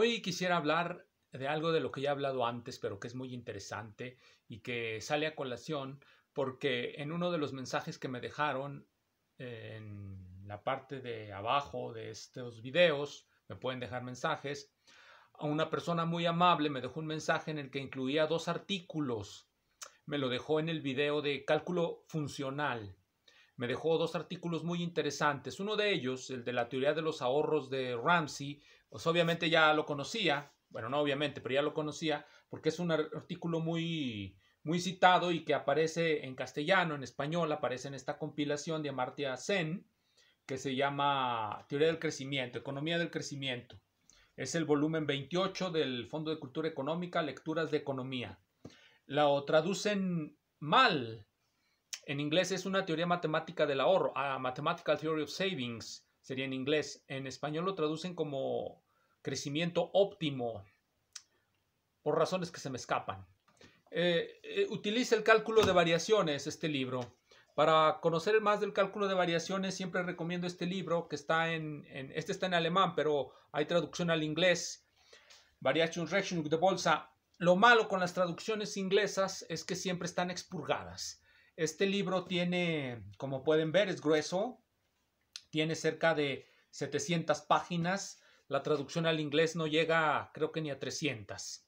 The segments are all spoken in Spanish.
Hoy quisiera hablar de algo de lo que ya he hablado antes, pero que es muy interesante y que sale a colación porque en uno de los mensajes que me dejaron en la parte de abajo de estos videos, me pueden dejar mensajes, a una persona muy amable me dejó un mensaje en el que incluía dos artículos. Me lo dejó en el video de cálculo funcional me dejó dos artículos muy interesantes. Uno de ellos, el de la teoría de los ahorros de Ramsey, pues obviamente ya lo conocía, bueno, no obviamente, pero ya lo conocía, porque es un artículo muy, muy citado y que aparece en castellano, en español, aparece en esta compilación de Amartya Sen, que se llama Teoría del Crecimiento, Economía del Crecimiento. Es el volumen 28 del Fondo de Cultura Económica, Lecturas de Economía. Lo traducen mal en inglés es una teoría matemática del ahorro, a ah, Mathematical Theory of Savings sería en inglés. En español lo traducen como crecimiento óptimo, por razones que se me escapan. Eh, eh, utiliza el cálculo de variaciones este libro. Para conocer más del cálculo de variaciones, siempre recomiendo este libro que está en, este está en alemán, pero hay traducción al inglés. Variation Rechnung de Bolsa. Lo malo con las traducciones inglesas es que siempre están expurgadas. Este libro tiene, como pueden ver, es grueso, tiene cerca de 700 páginas, la traducción al inglés no llega creo que ni a 300.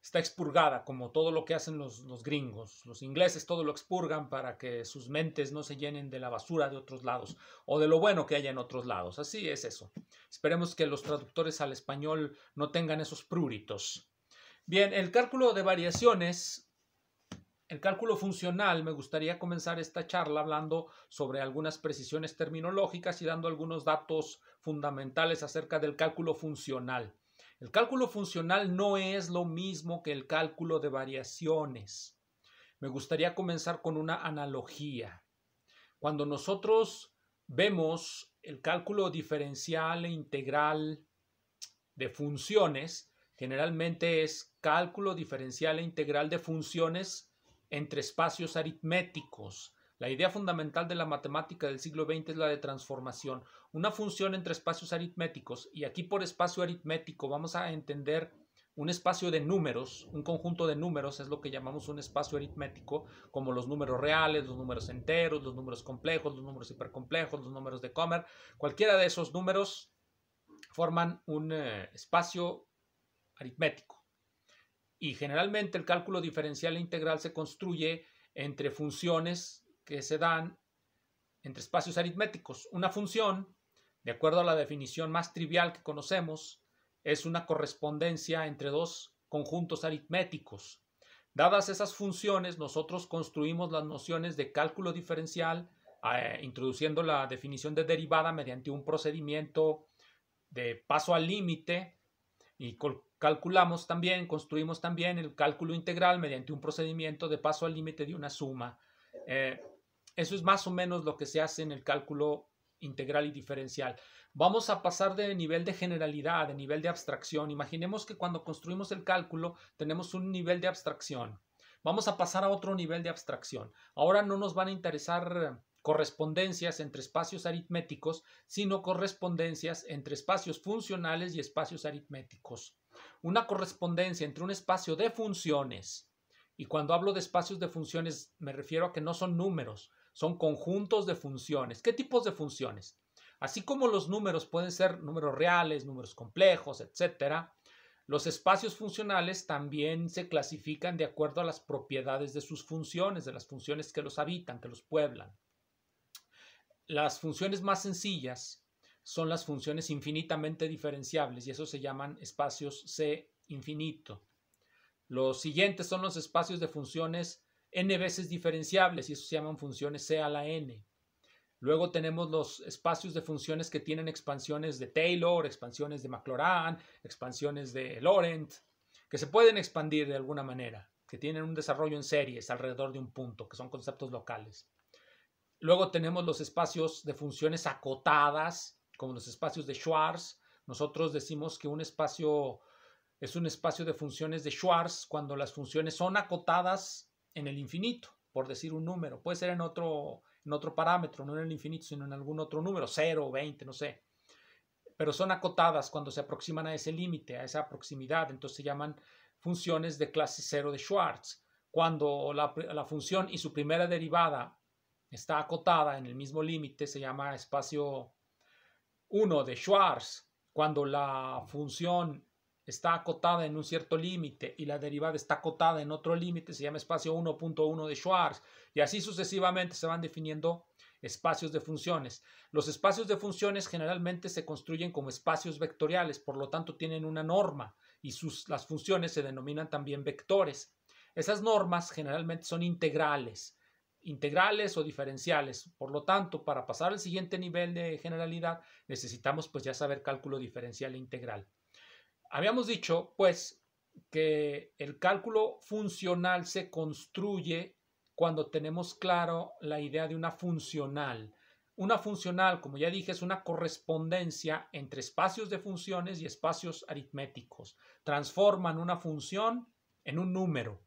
Está expurgada, como todo lo que hacen los, los gringos. Los ingleses todo lo expurgan para que sus mentes no se llenen de la basura de otros lados o de lo bueno que haya en otros lados. Así es eso. Esperemos que los traductores al español no tengan esos pruritos. Bien, el cálculo de variaciones el cálculo funcional, me gustaría comenzar esta charla hablando sobre algunas precisiones terminológicas y dando algunos datos fundamentales acerca del cálculo funcional. El cálculo funcional no es lo mismo que el cálculo de variaciones. Me gustaría comenzar con una analogía. Cuando nosotros vemos el cálculo diferencial e integral de funciones, generalmente es cálculo diferencial e integral de funciones entre espacios aritméticos. La idea fundamental de la matemática del siglo XX es la de transformación. Una función entre espacios aritméticos, y aquí por espacio aritmético vamos a entender un espacio de números, un conjunto de números es lo que llamamos un espacio aritmético, como los números reales, los números enteros, los números complejos, los números hipercomplejos, los números de Comer, cualquiera de esos números forman un eh, espacio aritmético. Y generalmente el cálculo diferencial e integral se construye entre funciones que se dan entre espacios aritméticos. Una función, de acuerdo a la definición más trivial que conocemos, es una correspondencia entre dos conjuntos aritméticos. Dadas esas funciones, nosotros construimos las nociones de cálculo diferencial, eh, introduciendo la definición de derivada mediante un procedimiento de paso al límite y Calculamos también, construimos también el cálculo integral mediante un procedimiento de paso al límite de una suma. Eh, eso es más o menos lo que se hace en el cálculo integral y diferencial. Vamos a pasar de nivel de generalidad, de nivel de abstracción. Imaginemos que cuando construimos el cálculo tenemos un nivel de abstracción. Vamos a pasar a otro nivel de abstracción. Ahora no nos van a interesar correspondencias entre espacios aritméticos, sino correspondencias entre espacios funcionales y espacios aritméticos una correspondencia entre un espacio de funciones, y cuando hablo de espacios de funciones me refiero a que no son números, son conjuntos de funciones. ¿Qué tipos de funciones? Así como los números pueden ser números reales, números complejos, etc., los espacios funcionales también se clasifican de acuerdo a las propiedades de sus funciones, de las funciones que los habitan, que los pueblan. Las funciones más sencillas son las funciones infinitamente diferenciables y eso se llaman espacios C infinito. Los siguientes son los espacios de funciones n veces diferenciables y eso se llaman funciones C a la n. Luego tenemos los espacios de funciones que tienen expansiones de Taylor, expansiones de Maclaurin, expansiones de Laurent, que se pueden expandir de alguna manera, que tienen un desarrollo en series alrededor de un punto, que son conceptos locales. Luego tenemos los espacios de funciones acotadas, como los espacios de Schwartz Nosotros decimos que un espacio es un espacio de funciones de Schwartz cuando las funciones son acotadas en el infinito, por decir un número. Puede ser en otro, en otro parámetro, no en el infinito, sino en algún otro número, 0, 20, no sé. Pero son acotadas cuando se aproximan a ese límite, a esa proximidad. Entonces se llaman funciones de clase 0 de Schwartz Cuando la, la función y su primera derivada está acotada en el mismo límite, se llama espacio uno, de Schwarz, cuando la función está acotada en un cierto límite y la derivada está acotada en otro límite, se llama espacio 1.1 de Schwarz. Y así sucesivamente se van definiendo espacios de funciones. Los espacios de funciones generalmente se construyen como espacios vectoriales, por lo tanto tienen una norma y sus, las funciones se denominan también vectores. Esas normas generalmente son integrales, integrales o diferenciales. Por lo tanto, para pasar al siguiente nivel de generalidad, necesitamos pues ya saber cálculo diferencial e integral. Habíamos dicho pues que el cálculo funcional se construye cuando tenemos claro la idea de una funcional. Una funcional, como ya dije, es una correspondencia entre espacios de funciones y espacios aritméticos. Transforman una función en un número.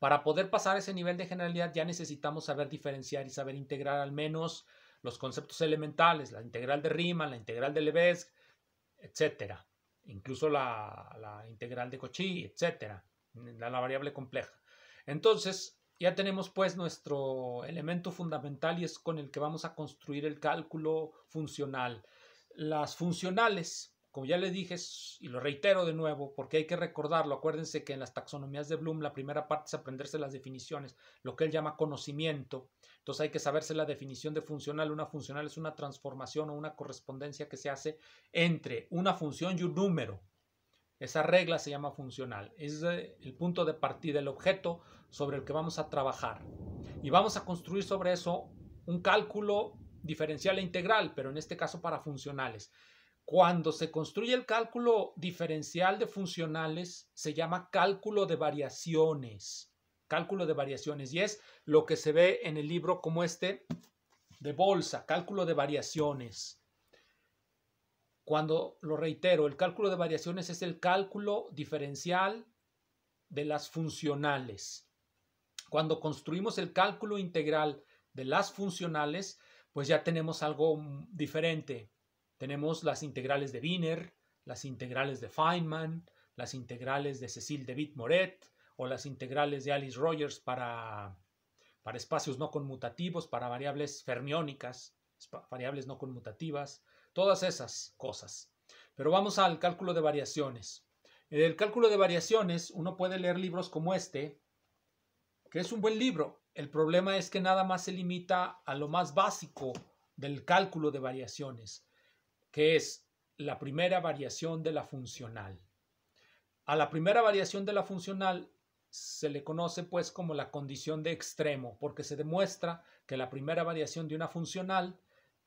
Para poder pasar ese nivel de generalidad ya necesitamos saber diferenciar y saber integrar al menos los conceptos elementales, la integral de Riemann, la integral de Lebesgue, etcétera, incluso la, integral de Cauchy, etcétera, la, la variable compleja. Entonces, ya tenemos pues nuestro elemento fundamental y es con el que vamos a construir el cálculo funcional. Las funcionales como ya le dije, y lo reitero de nuevo, porque hay que recordarlo, acuérdense que en las taxonomías de Bloom la primera parte es aprenderse las definiciones, lo que él llama conocimiento. Entonces hay que saberse la definición de funcional. Una funcional es una transformación o una correspondencia que se hace entre una función y un número. Esa regla se llama funcional. Es eh, el punto de partida, el objeto sobre el que vamos a trabajar. Y vamos a construir sobre eso un cálculo diferencial e integral, pero en este caso para funcionales. Cuando se construye el cálculo diferencial de funcionales, se llama cálculo de variaciones. Cálculo de variaciones. Y es lo que se ve en el libro como este de bolsa, cálculo de variaciones. Cuando, lo reitero, el cálculo de variaciones es el cálculo diferencial de las funcionales. Cuando construimos el cálculo integral de las funcionales, pues ya tenemos algo diferente. Tenemos las integrales de Wiener, las integrales de Feynman, las integrales de Cecil De David Moret o las integrales de Alice Rogers para, para espacios no conmutativos, para variables fermiónicas, variables no conmutativas, todas esas cosas. Pero vamos al cálculo de variaciones. En el cálculo de variaciones uno puede leer libros como este, que es un buen libro. El problema es que nada más se limita a lo más básico del cálculo de variaciones que es la primera variación de la funcional. A la primera variación de la funcional se le conoce pues como la condición de extremo, porque se demuestra que la primera variación de una funcional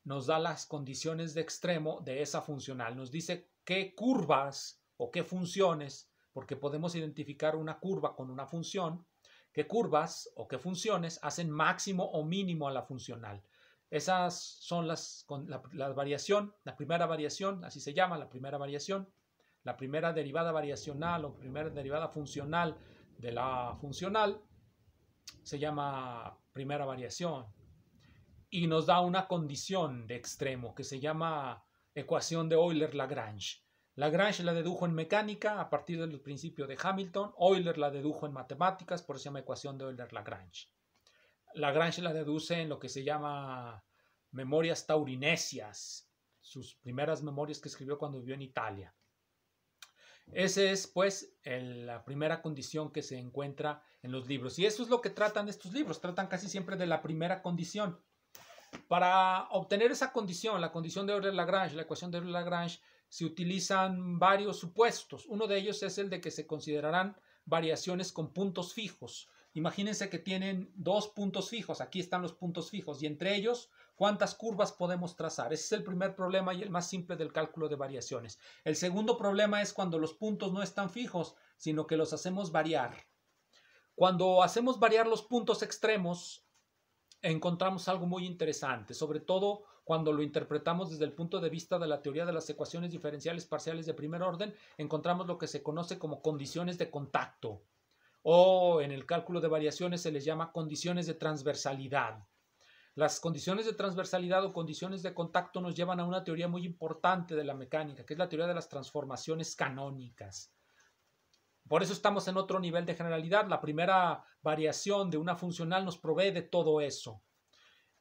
nos da las condiciones de extremo de esa funcional, nos dice qué curvas o qué funciones, porque podemos identificar una curva con una función, qué curvas o qué funciones hacen máximo o mínimo a la funcional. Esas son las, con la, variación, la primera variación, así se llama, la primera variación, la primera derivada variacional o primera derivada funcional de la funcional, se llama primera variación y nos da una condición de extremo que se llama ecuación de Euler-Lagrange. Lagrange la dedujo en mecánica a partir del principio de Hamilton, Euler la dedujo en matemáticas, por eso se llama ecuación de Euler-Lagrange. Lagrange la deduce en lo que se llama Memorias Taurinesias, sus primeras memorias que escribió cuando vivió en Italia. Esa es, pues, la primera condición que se encuentra en los libros. Y eso es lo que tratan estos libros, tratan casi siempre de la primera condición. Para obtener esa condición, la condición de Euler-Lagrange, la ecuación de Euler-Lagrange, se utilizan varios supuestos. Uno de ellos es el de que se considerarán variaciones con puntos fijos. Imagínense que tienen dos puntos fijos, aquí están los puntos fijos, y entre ellos cuántas curvas podemos trazar. Ese es el primer problema y el más simple del cálculo de variaciones. El segundo problema es cuando los puntos no están fijos, sino que los hacemos variar. Cuando hacemos variar los puntos extremos, encontramos algo muy interesante, sobre todo cuando lo interpretamos desde el punto de vista de la teoría de las ecuaciones diferenciales parciales de primer orden, encontramos lo que se conoce como condiciones de contacto o en el cálculo de variaciones se les llama condiciones de transversalidad. Las condiciones de transversalidad o condiciones de contacto nos llevan a una teoría muy importante de la mecánica, que es la teoría de las transformaciones canónicas. Por eso estamos en otro nivel de generalidad. La primera variación de una funcional nos provee de todo eso.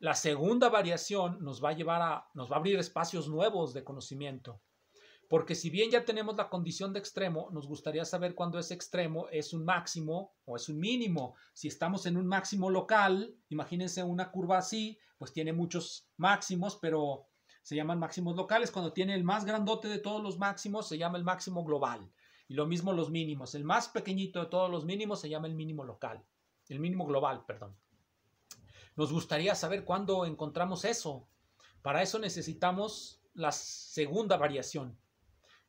La segunda variación nos va a llevar nos va a abrir espacios nuevos de conocimiento. Porque si bien ya tenemos la condición de extremo, nos gustaría saber cuándo ese extremo es un máximo o es un mínimo. Si estamos en un máximo local, imagínense una curva así, pues tiene muchos máximos, pero se llaman máximos locales. Cuando tiene el más grandote de todos los máximos, se llama el máximo global. Y lo mismo los mínimos. El más pequeñito de todos los mínimos se llama el mínimo local. El mínimo global, perdón. Nos gustaría saber cuándo encontramos eso. Para eso necesitamos la segunda variación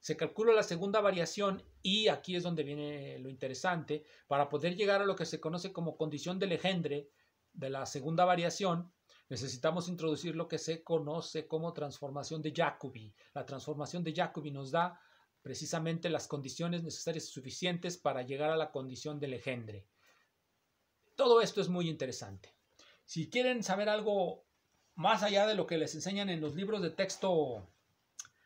se calcula la segunda variación y aquí es donde viene lo interesante, para poder llegar a lo que se conoce como condición de Legendre de la segunda variación, necesitamos introducir lo que se conoce como transformación de Jacobi. La transformación de Jacobi nos da precisamente las condiciones necesarias y suficientes para llegar a la condición de Legendre. Todo esto es muy interesante. Si quieren saber algo más allá de lo que les enseñan en los libros de texto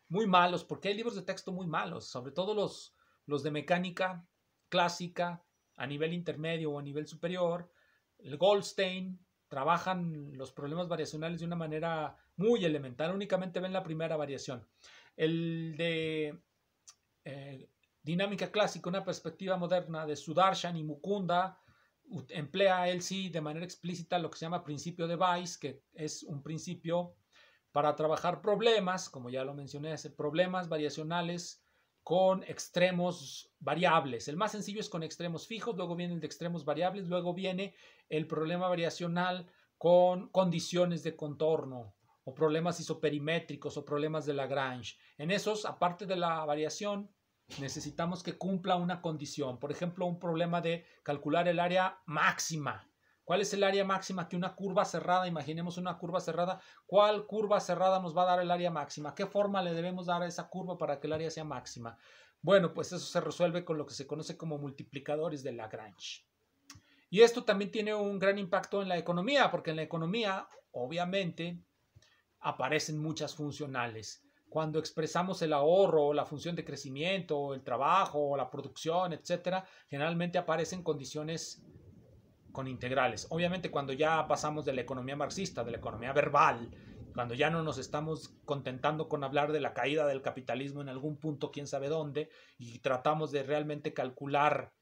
muy malos, porque hay libros de texto muy malos, sobre todo los, los de mecánica clásica a nivel intermedio o a nivel superior. El Goldstein trabajan los problemas variacionales de una manera muy elemental, únicamente ven la primera variación. El de eh, dinámica clásica, una perspectiva moderna de Sudarshan y Mukunda, emplea él sí de manera explícita lo que se llama principio de Weiss, que es un principio para trabajar problemas, como ya lo mencioné, problemas variacionales con extremos variables. El más sencillo es con extremos fijos, luego viene el de extremos variables, luego viene el problema variacional con condiciones de contorno o problemas isoperimétricos o problemas de Lagrange. En esos, aparte de la variación, necesitamos que cumpla una condición. Por ejemplo, un problema de calcular el área máxima ¿Cuál es el área máxima que una curva cerrada, imaginemos una curva cerrada, cuál curva cerrada nos va a dar el área máxima? ¿Qué forma le debemos dar a esa curva para que el área sea máxima? Bueno, pues eso se resuelve con lo que se conoce como multiplicadores de Lagrange. Y esto también tiene un gran impacto en la economía, porque en la economía, obviamente, aparecen muchas funcionales. Cuando expresamos el ahorro, la función de crecimiento, el trabajo, la producción, etc., generalmente aparecen condiciones con integrales. Obviamente cuando ya pasamos de la economía marxista, de la economía verbal, cuando ya no nos estamos contentando con hablar de la caída del capitalismo en algún punto, quién sabe dónde, y tratamos de realmente calcular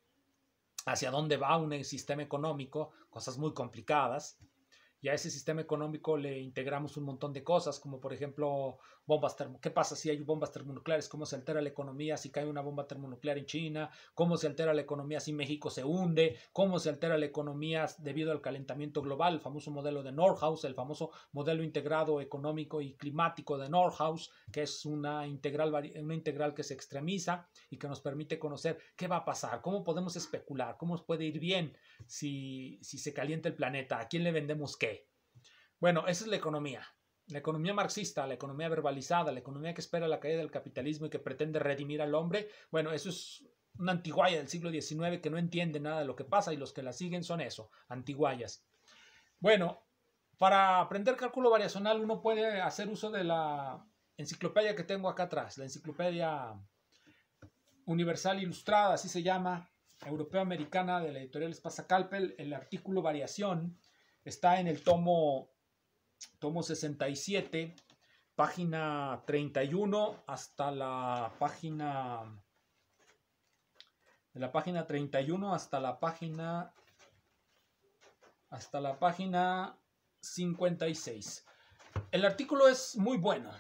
hacia dónde va un sistema económico, cosas muy complicadas, y a ese sistema económico le integramos un montón de cosas, como por ejemplo bombas termo. ¿Qué pasa si hay bombas termonucleares? ¿Cómo se altera la economía si cae una bomba termonuclear en China? ¿Cómo se altera la economía si México se hunde? ¿Cómo se altera la economía debido al calentamiento global? El famoso modelo de Norhaus, el famoso modelo integrado económico y climático de Norhaus, que es una integral, una integral que se extremiza y que nos permite conocer qué va a pasar, cómo podemos especular, cómo puede ir bien si, si se calienta el planeta, a quién le vendemos qué. Bueno, esa es la economía. La economía marxista, la economía verbalizada, la economía que espera la caída del capitalismo y que pretende redimir al hombre, bueno, eso es una antiguaya del siglo XIX que no entiende nada de lo que pasa y los que la siguen son eso, antiguayas. Bueno, para aprender cálculo variacional uno puede hacer uso de la enciclopedia que tengo acá atrás, la enciclopedia universal ilustrada, así se llama, europeo-americana de la editorial Espasa el artículo variación está en el tomo tomo 67, página 31 hasta la página de la página 31 hasta la página hasta la página 56. El artículo es muy bueno.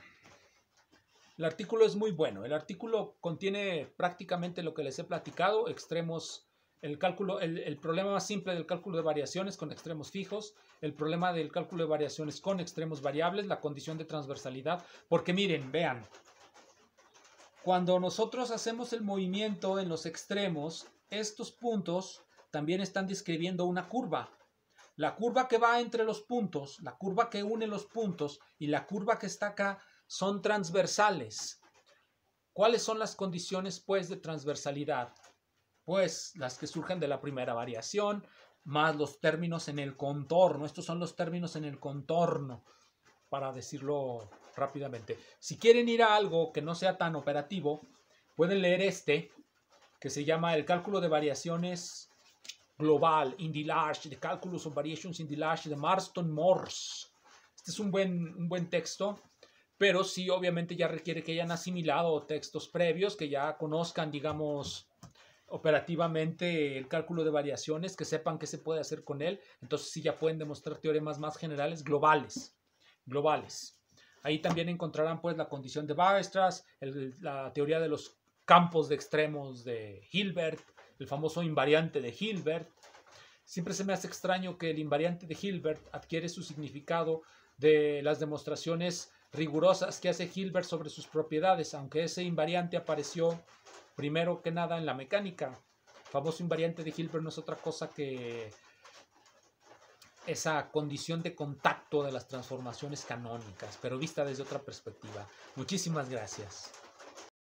El artículo es muy bueno. El artículo contiene prácticamente lo que les he platicado, extremos el, cálculo, el, problema más simple del cálculo de variaciones con extremos fijos, el problema del cálculo de variaciones con extremos variables, la condición de transversalidad, porque miren, vean, cuando nosotros hacemos el movimiento en los extremos, estos puntos también están describiendo una curva. La curva que va entre los puntos, la curva que une los puntos y la curva que está acá son transversales. ¿Cuáles son las condiciones pues de transversalidad? pues las que surgen de la primera variación, más los términos en el contorno. Estos son los términos en el contorno, para decirlo rápidamente. Si quieren ir a algo que no sea tan operativo, pueden leer este, que se llama El cálculo de variaciones global, in the large, The Calculus of Variations in the Large, de Marston Morse. Este es un buen, un buen texto, pero sí, obviamente ya requiere que hayan asimilado textos previos, que ya conozcan, digamos, operativamente el cálculo de variaciones, que sepan qué se puede hacer con él. Entonces sí ya pueden demostrar teoremas más generales, globales, globales. Ahí también encontrarán pues la condición de Weierstrass, la teoría de los campos de extremos de Hilbert, el famoso invariante de Hilbert. Siempre se me hace extraño que el invariante de Hilbert adquiere su significado de las demostraciones rigurosas que hace Hilbert sobre sus propiedades, aunque ese invariante apareció Primero que nada en la mecánica. famoso invariante de Hilbert no es otra cosa que esa condición de contacto de las transformaciones canónicas, pero vista desde otra perspectiva. Muchísimas gracias.